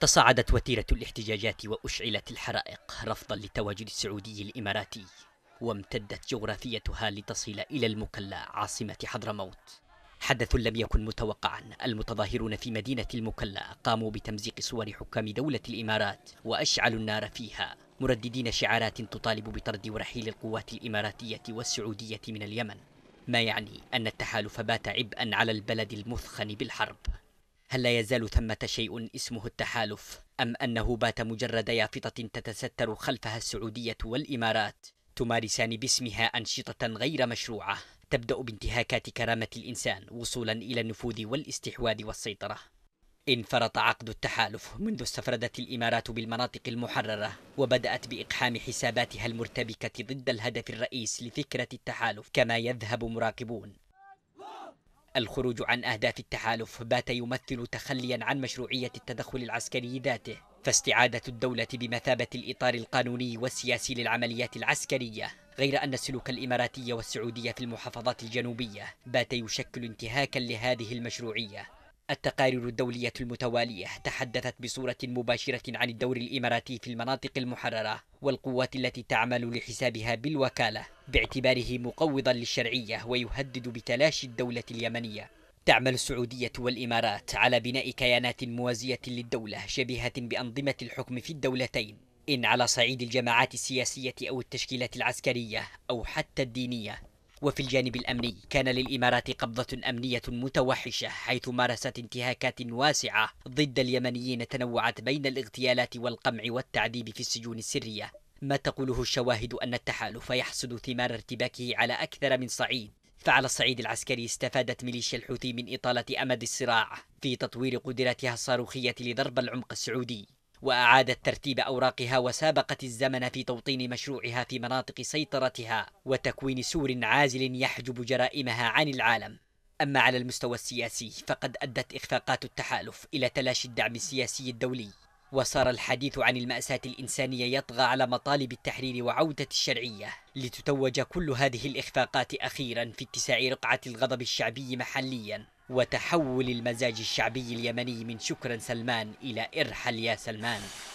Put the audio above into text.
تصاعدت وتيرة الاحتجاجات وأشعلت الحرائق رفضا لتواجد السعودي الإماراتي وامتدت جغرافيتها لتصل إلى المكلا عاصمة حضرموت حدث لم يكن متوقعا المتظاهرون في مدينة المكلا قاموا بتمزيق صور حكام دولة الإمارات وأشعلوا النار فيها مرددين شعارات تطالب بطرد ورحيل القوات الإماراتية والسعودية من اليمن ما يعني أن التحالف بات عبئا على البلد المثخن بالحرب هل لا يزال ثمة شيء اسمه التحالف أم أنه بات مجرد يافطة تتستر خلفها السعودية والإمارات تمارسان باسمها أنشطة غير مشروعة تبدأ بانتهاكات كرامة الإنسان وصولا إلى النفوذ والاستحواذ والسيطرة انفرط عقد التحالف منذ استفردت الإمارات بالمناطق المحررة وبدأت بإقحام حساباتها المرتبكة ضد الهدف الرئيس لفكرة التحالف كما يذهب مراقبون الخروج عن أهداف التحالف بات يمثل تخليا عن مشروعية التدخل العسكري ذاته فاستعادة الدولة بمثابة الإطار القانوني والسياسي للعمليات العسكرية غير أن السلوك الإماراتي والسعودية في المحافظات الجنوبية بات يشكل انتهاكا لهذه المشروعية التقارير الدولية المتوالية تحدثت بصورة مباشرة عن الدور الإماراتي في المناطق المحررة والقوات التي تعمل لحسابها بالوكالة باعتباره مقوضا للشرعية ويهدد بتلاشي الدولة اليمنية تعمل السعودية والإمارات على بناء كيانات موازية للدولة شبيهة بأنظمة الحكم في الدولتين إن على صعيد الجماعات السياسية أو التشكيلات العسكرية أو حتى الدينية وفي الجانب الأمني كان للإمارات قبضة أمنية متوحشة حيث مارست انتهاكات واسعة ضد اليمنيين تنوعت بين الاغتيالات والقمع والتعذيب في السجون السرية ما تقوله الشواهد أن التحالف يحصد ثمار ارتباكه على أكثر من صعيد فعلى الصعيد العسكري استفادت ميليشيا الحوثي من إطالة أمد الصراع في تطوير قدراتها الصاروخية لضرب العمق السعودي وأعادت ترتيب أوراقها وسابقت الزمن في توطين مشروعها في مناطق سيطرتها وتكوين سور عازل يحجب جرائمها عن العالم أما على المستوى السياسي فقد أدت إخفاقات التحالف إلى تلاشي الدعم السياسي الدولي وصار الحديث عن المأساة الإنسانية يطغى على مطالب التحرير وعودة الشرعية لتتوج كل هذه الإخفاقات أخيرا في اتساع رقعة الغضب الشعبي محليا وتحول المزاج الشعبي اليمني من شكرا سلمان إلى ارحل يا سلمان